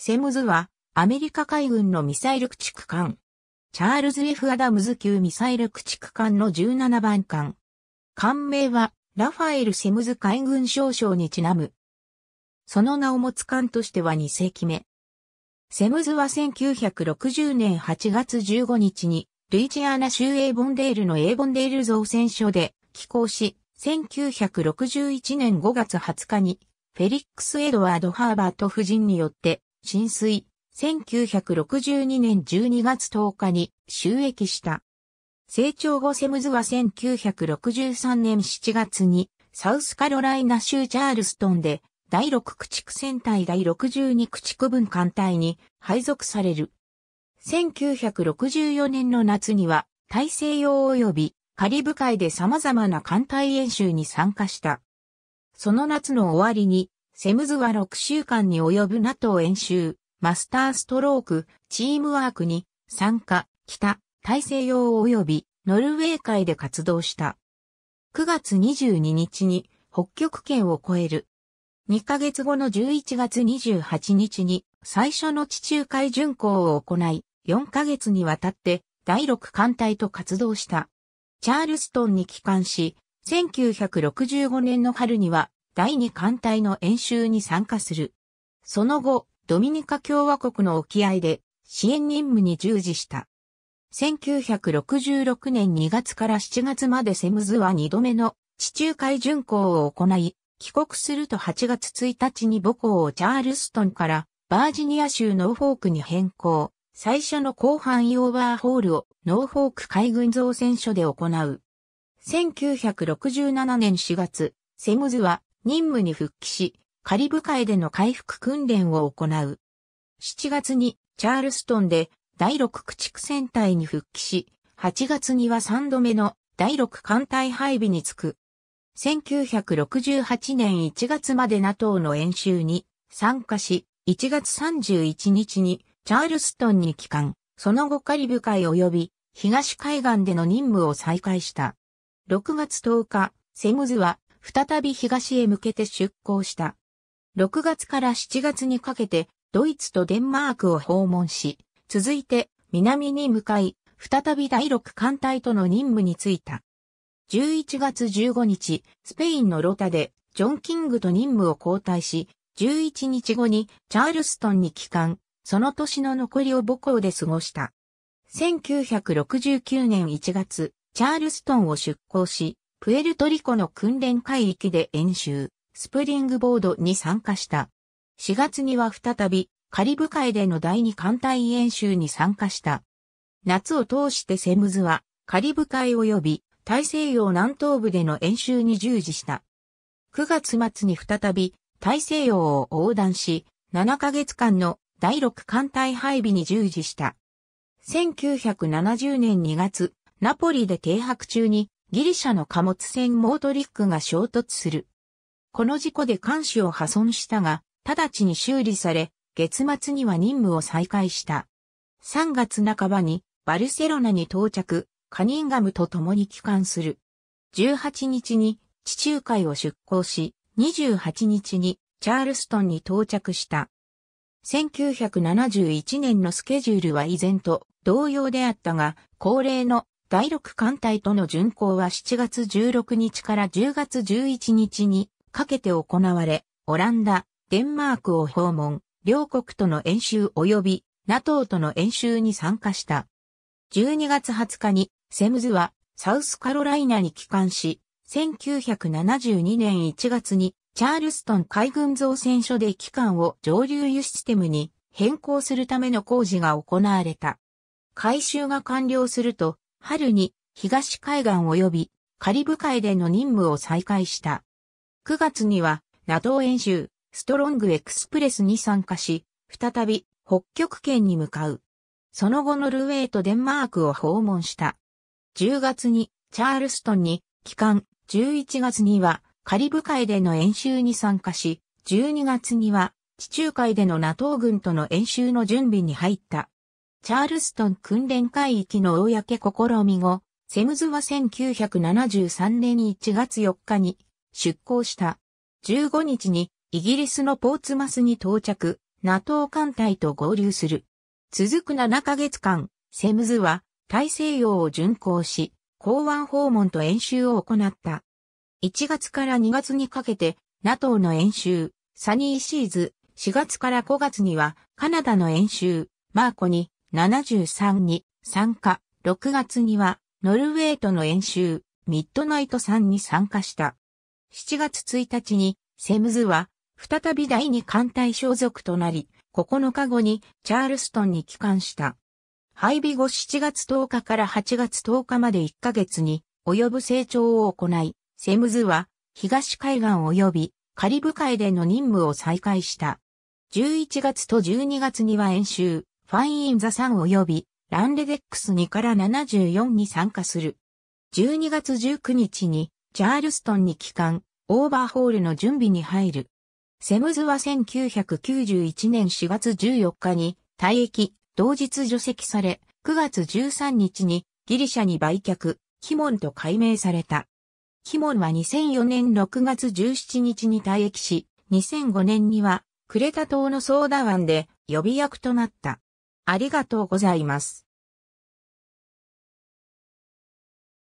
セムズは、アメリカ海軍のミサイル駆逐艦。チャールズ・ F・ アダムズ級ミサイル駆逐艦の17番艦。艦名は、ラファエル・セムズ海軍少将にちなむ。その名を持つ艦としては2世紀目。セムズは1960年8月15日に、ルイジアナ州エイボンデールのエイボンデール造船所で寄港し、1961年5月20日に、フェリックス・エドワード・ハーバート夫人によって浸水、1962年12月10日に収益した。成長後セムズは1963年7月にサウスカロライナ州チャールストンで第6駆逐戦隊第62駆逐分艦隊に配属される。1964年の夏には大西洋及びカリブ海で様々な艦隊演習に参加した。その夏の終わりにセムズは6週間に及ぶ NATO 演習、マスターストローク、チームワークに参加、北、大西洋及びノルウェー海で活動した。9月22日に北極圏を越える。2ヶ月後の11月28日に最初の地中海巡航を行い、4ヶ月にわたって第6艦隊と活動した。チャールストンに帰還し、1965年の春には第二艦隊の演習に参加する。その後、ドミニカ共和国の沖合で支援任務に従事した。1966年2月から7月までセムズは2度目の地中海巡航を行い、帰国すると8月1日に母校をチャールストンからバージニア州ノーフォークに変更。最初の後半ーバーホールをノーフォーク海軍造船所で行う。1967年4月、セムズは任務に復帰し、カリブ海での回復訓練を行う。7月にチャールストンで第6駆逐戦隊に復帰し、8月には3度目の第6艦隊配備に就く。1968年1月まで NATO の演習に参加し、1月31日にチャールストンに帰還、その後カリブ海及び東海岸での任務を再開した。6月10日、セムズは再び東へ向けて出港した。6月から7月にかけて、ドイツとデンマークを訪問し、続いて南に向かい、再び第6艦隊との任務に就いた。11月15日、スペインのロタで、ジョン・キングと任務を交代し、11日後にチャールストンに帰還、その年の残りを母校で過ごした。1969年1月、チャールストンを出港し、プエルトリコの訓練海域で演習、スプリングボードに参加した。4月には再び、カリブ海での第二艦隊演習に参加した。夏を通してセムズは、カリブ海及び大西洋南東部での演習に従事した。9月末に再び大西洋を横断し、7ヶ月間の第6艦隊配備に従事した。1970年2月、ナポリで停泊中にギリシャの貨物船モートリックが衝突する。この事故で艦首を破損したが、直ちに修理され、月末には任務を再開した。3月半ばにバルセロナに到着、カニンガムと共に帰還する。18日に地中海を出港し、28日にチャールストンに到着した。1971年のスケジュールは依然と同様であったが、恒例の第6艦隊との巡航は7月16日から10月11日にかけて行われ、オランダ、デンマークを訪問、両国との演習及び NATO との演習に参加した。12月20日にセムズはサウスカロライナに帰還し、1972年1月にチャールストン海軍造船所で機関を上流輸システムに変更するための工事が行われた。改修が完了すると、春に東海岸及びカリブ海での任務を再開した。9月には NATO 演習ストロングエクスプレスに参加し、再び北極圏に向かう。その後ノルウェーとデンマークを訪問した。10月にチャールストンに帰還、11月にはカリブ海での演習に参加し、12月には地中海での NATO 軍との演習の準備に入った。チャールストン訓練海域の公試み後、セムズは1973年1月4日に出港した。15日にイギリスのポーツマスに到着、NATO 艦隊と合流する。続く7ヶ月間、セムズは大西洋を巡航し、港湾訪問と演習を行った。1月から2月にかけて NATO の演習、サニーシーズ、4月から5月にはカナダの演習、マーコに73に参加、6月にはノルウェーとの演習、ミッドナイト3に参加した。7月1日にセムズは再び第二艦隊所属となり、9日後にチャールストンに帰還した。配備後7月10日から8月10日まで1ヶ月に及ぶ成長を行い、セムズは東海岸及びカリブ海での任務を再開した。11月と12月には演習、ファイン・イン・ザ・サン及び、ランレデックス2から74に参加する。12月19日に、チャールストンに帰還、オーバーホールの準備に入る。セムズは1991年4月14日に退役、同日除籍され、9月13日にギリシャに売却、キモンと改名された。キモンは2004年6月17日に退役し、2005年にはクレタ島のソーダ湾で予備役となった。ありがとうございます。